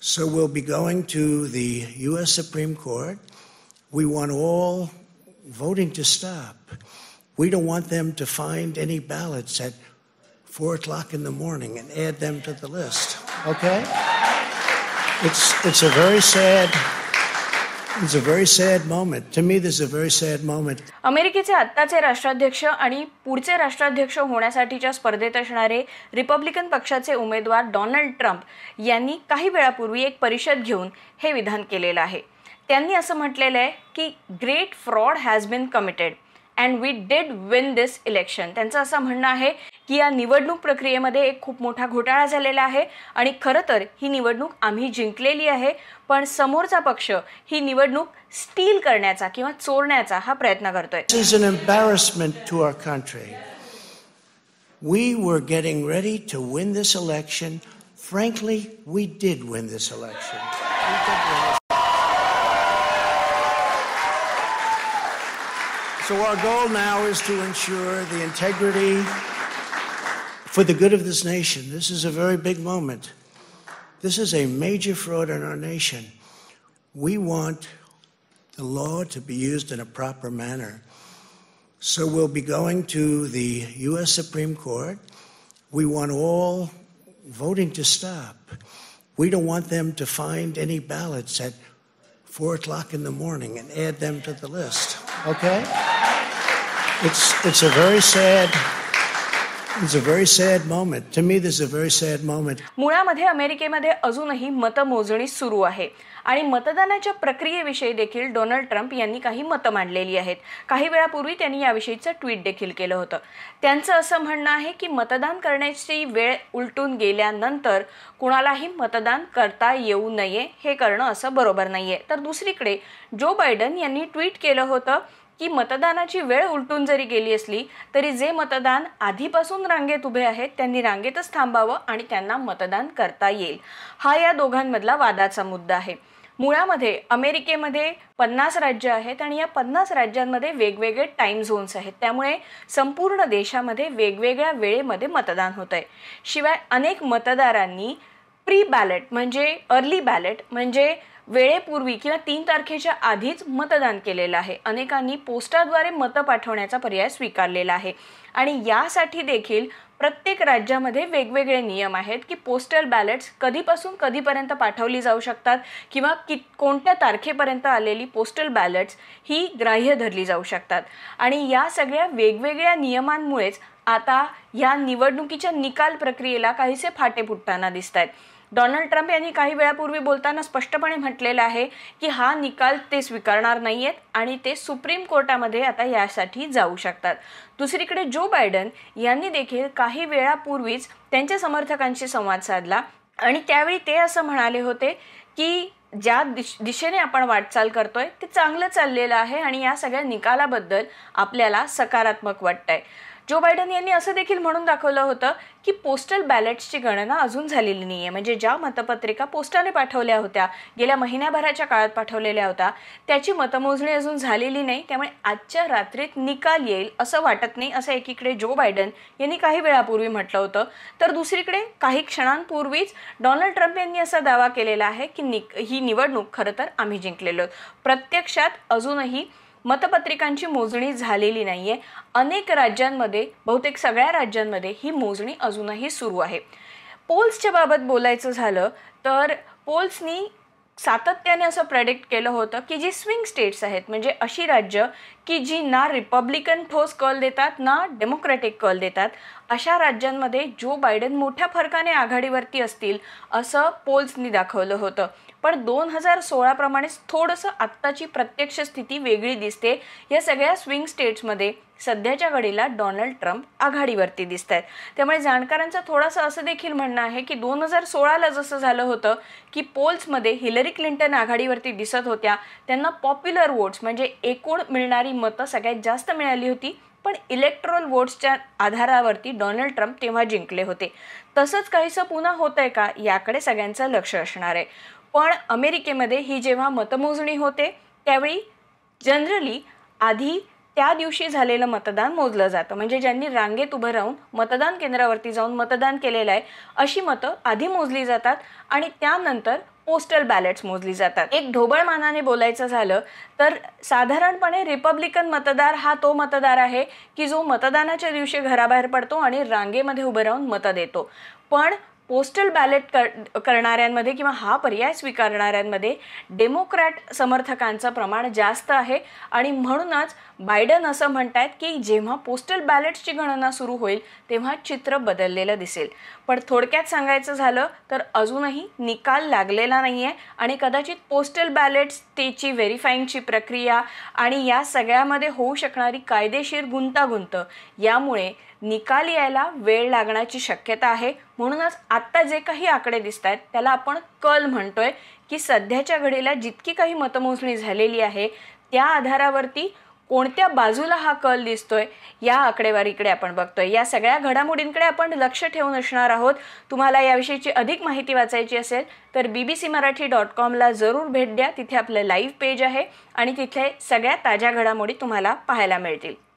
So we'll be going to the U.S. Supreme Court. We want all voting to stop. We don't want them to find any ballots at 4 o'clock in the morning and add them to the list, okay? It's, it's a very sad अमेरिकेचे आत्ताचे राष्ट्राध्यक्ष आणि पुढचे राष्ट्राध्यक्ष होण्यासाठीच्या स्पर्धेत असणारे Republican पक्षाचे उमेदवार डोनाल्ड ट्रम्प यांनी काही वेळापूर्वी एक परिषद घेऊन हे विधान केलेलं आहे त्यांनी असं म्हटलेलं आहे की great fraud has been committed and we did win this election त्यांचं असं म्हणणं आहे की या निवडणूक प्रक्रियेमध्ये एक खूप मोठा घोटाळा झालेला आहे आणि खरं तर ही निवडणूक आम्ही जिंकलेली आहे पण समोरचा पक्ष ही निवडणूक स्टील करण्याचा किंवा चोरण्याचा हा प्रयत्न करतोय We were getting ready to win this election. Frankly, we did win this election. So, our goal now is to ensure the integrity for the good of this nation. This is a very big moment. This is a major fraud in our nation. We want the law to be used in a proper manner. So, we'll be going to the U.S. Supreme Court. We want all voting to stop. We don't want them to find any ballots at 4 o'clock in the morning and add them to the list. Okay? It's, it's a very sad It's a मुळामध्ये अमेरिकेमध्ये अजूनही मतमोजणी सुरू आहे आणि मतदानाच्या प्रक्रियेविषयी देखील डोनाल्ड ट्रम्प यांनी काही मतं मांडलेली आहेत काही वेळापूर्वी त्यांनी याविषयीचं ट्विट देखील केलं होतं त्यांचं असं म्हणणं आहे की मतदान करण्याची वेळ उलटून गेल्यानंतर कुणालाही मतदान करता येऊ नये हे करणं असं बरोबर नाही आहे तर दुसरीकडे जो बायडन यांनी ट्विट केलं होतं की मतदानाची वेळ उलटून जरी गेली असली तरी जे मतदान आधीपासून रांगेत उभे आहेत त्यांनी रांगेतच थांबावं आणि त्यांना मतदान करता येईल हा या दोघांमधला वादाचा मुद्दा आहे मुळामध्ये अमेरिकेमध्ये पन्नास राज्य आहेत आणि या पन्नास राज्यांमध्ये वेगवेगळे टाईम झोन्स आहेत त्यामुळे संपूर्ण देशामध्ये वेगवेगळ्या वेळेमध्ये मतदान होत आहे शिवाय अनेक मतदारांनी प्री बॅलेट म्हणजे अर्ली बॅलेट म्हणजे वेळेपूर्वी किंवा तीन तारखेच्या आधीच मतदान केलेलं आहे अनेकांनी पोस्टाद्वारे मतं पाठवण्याचा पर्याय स्वीकारलेला आहे आणि यासाठी देखील प्रत्येक राज्यामध्ये वेगवेगळे नियम आहेत की पोस्टल बॅलेट्स कधीपासून कधीपर्यंत पाठवली जाऊ शकतात किंवा कि कोणत्या तारखेपर्यंत आलेली पोस्टल बॅलेट्स ही ग्राह्य धरली जाऊ शकतात आणि या सगळ्या वेगवेगळ्या नियमांमुळेच आता या निवडणुकीच्या निकाल प्रक्रियेला काहीसे फाटे फुटताना दिसत आहेत डोनाल्ड ट्रम्प यांनी काही वेळापूर्वी बोलताना स्पष्टपणे म्हटलेलं आहे की हा निकाल ते स्वीकारणार नाही आहेत आणि ते सुप्रीम कोर्टामध्ये आता यासाठी जाऊ शकतात दुसरीकडे जो बायडन यांनी देखील काही वेळापूर्वीच त्यांच्या समर्थकांशी संवाद साधला आणि त्यावेळी ते असं म्हणाले होते की ज्या दिश दिशेने आपण वाटचाल करतोय ते चांगलं चाललेलं आहे आणि या सगळ्या निकालाबद्दल आपल्याला सकारात्मक वाटतंय जो बायडन यांनी असं देखील म्हणून दाखवलं होतं की पोस्टल बॅलेट्सची गणना अजून झालेली नाही आहे म्हणजे ज्या मतपत्रिका पोस्टाने पाठवल्या होत्या गेल्या महिन्याभराच्या काळात पाठवलेल्या होत्या त्याची मतमोजणी अजून झालेली नाही त्यामुळे आजच्या रात्रीत निकाल येईल असं वाटत नाही असं एकीकडे जो बायडन यांनी काही वेळापूर्वी म्हटलं होतं तर दुसरीकडे काही क्षणांपूर्वीच डोनाल्ड ट्रम्प यांनी असा दावा केलेला आहे की नि ही निवडणूक खरं तर आम्ही जिंकलेलो प्रत्यक्षात अजूनही मतपत्रिकांची मोजणी झालेली नाहीये अनेक राज्यांमध्ये बहुतेक सगळ्या राज्यांमध्ये ही मोजणी अजूनही सुरू आहे पोल्सच्या बाबत बोलायचं झालं तर पोल्सनी सातत्याने असं प्रेडिक्ट केलं होतं की जी स्विंग स्टेट्स आहेत म्हणजे अशी राज्य की जी ना रिपब्लिकन ठोस कल देतात ना डेमोक्रॅटिक कल देतात अशा राज्यांमध्ये जो बायडन मोठ्या फरकाने आघाडीवरती असतील असं पोल्सनी दाखवलं होतं पण दोन हजार सोळाप्रमाणेच थोडंसं आत्ताची प्रत्यक्ष स्थिती वेगळी दिसते या सगळ्या स्विंग स्टेट्समध्ये सध्याच्या घडीला डोनाल्ड ट्रम्प आघाडीवरती दिसत आहेत त्यामुळे जाणकारांचं थोडंसं असं देखील म्हणणं आहे की दोन हजार सोळाला जसं झालं होतं की पोल्समध्ये हिलरी क्लिंटन आघाडीवरती दिसत होत्या त्यांना पॉप्युलर वोट्स म्हणजे एकूण मिळणारी मतं सगळ्यात जास्त मिळाली होती पण इलेक्ट्रॉल वोट्सच्या आधारावरती डोनाल्ड ट्रम्प तेव्हा जिंकले होते तसंच काहीसं पुन्हा होत आहे का याकडे सगळ्यांचं लक्ष असणार आहे पण अमेरिकेमध्ये ही जेव्हा मतमोजणी होते त्यावेळी जनरली आधी त्या दिवशी झालेलं मतदान मोजलं जातं म्हणजे ज्यांनी रांगेत उभं राहून मतदान केंद्रावरती जाऊन मतदान केलेलं आहे अशी मतं आधी मोजली जातात आणि त्यानंतर पोस्टल बॅलेट्स मोजली जातात एक ढोबळ मानाने बोलायचं झालं तर साधारणपणे रिपब्लिकन मतदार हा तो मतदार आहे की जो मतदानाच्या दिवशी घराबाहेर पडतो आणि रांगेमध्ये उभं राहून मतं देतो पण पोस्टल बॅलेट कर करणाऱ्यांमध्ये किंवा हा पर्याय स्वीकारणाऱ्यांमध्ये डेमोक्रॅट समर्थकांचं प्रमाण जास्त आहे आणि म्हणूनच बायडन असं आहेत की जेव्हा पोस्टल बॅलेट्सची गणना सुरू होईल तेव्हा चित्र बदललेलं दिसेल पण थोडक्यात सांगायचं झालं तर अजूनही निकाल लागलेला नाही आहे आणि कदाचित पोस्टल बॅलेट्स त्याची व्हेरीफाईंगची प्रक्रिया आणि या सगळ्यामध्ये होऊ शकणारी कायदेशीर गुंतागुंत यामुळे निकाल यायला वेळ लागण्याची शक्यता आहे म्हणूनच आत्ता जे काही आकडे दिसत आहेत त्याला आपण कल म्हणतोय की सध्याच्या घडीला जितकी काही मतमोजणी झालेली आहे त्या आधारावरती कोणत्या बाजूला हा कल दिसतोय या आकडेवारीकडे आपण बघतोय या सगळ्या घडामोडींकडे आपण लक्ष ठेवून असणार आहोत तुम्हाला याविषयीची अधिक माहिती वाचायची असेल तर B B C Marathi dot कॉमला जरूर भेट द्या तिथे आपलं लाईव्ह पेज आहे आणि तिथे सगळ्या ताज्या घडामोडी तुम्हाला पाहायला मिळतील